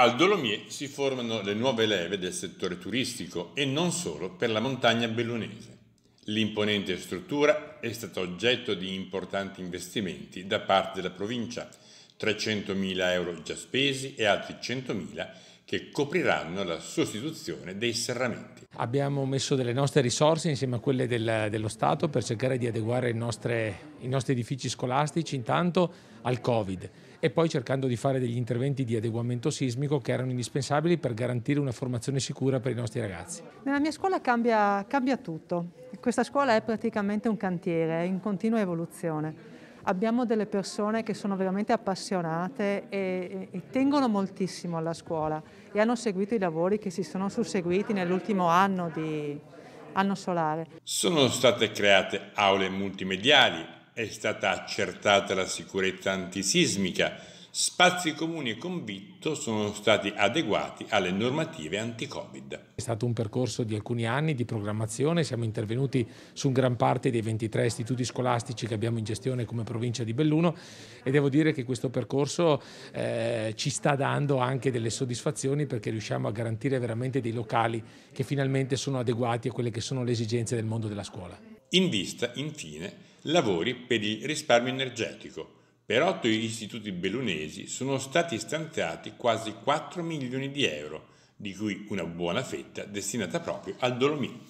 Al Dolomier si formano le nuove leve del settore turistico e non solo per la montagna bellunese. L'imponente struttura è stata oggetto di importanti investimenti da parte della provincia, 300.000 euro già spesi e altri 100.000 che copriranno la sostituzione dei serramenti. Abbiamo messo delle nostre risorse insieme a quelle del, dello Stato per cercare di adeguare nostre, i nostri edifici scolastici intanto al Covid e poi cercando di fare degli interventi di adeguamento sismico che erano indispensabili per garantire una formazione sicura per i nostri ragazzi. Nella mia scuola cambia, cambia tutto, questa scuola è praticamente un cantiere, in continua evoluzione abbiamo delle persone che sono veramente appassionate e, e tengono moltissimo alla scuola e hanno seguito i lavori che si sono susseguiti nell'ultimo anno di anno solare. Sono state create aule multimediali, è stata accertata la sicurezza antisismica, spazi comuni e convitto sono stati adeguati alle normative anti-Covid. È stato un percorso di alcuni anni di programmazione, siamo intervenuti su gran parte dei 23 istituti scolastici che abbiamo in gestione come provincia di Belluno e devo dire che questo percorso eh, ci sta dando anche delle soddisfazioni perché riusciamo a garantire veramente dei locali che finalmente sono adeguati a quelle che sono le esigenze del mondo della scuola. In vista, infine, lavori per il risparmio energetico per otto istituti bellunesi sono stati stanziati quasi 4 milioni di euro, di cui una buona fetta destinata proprio al Dolomì.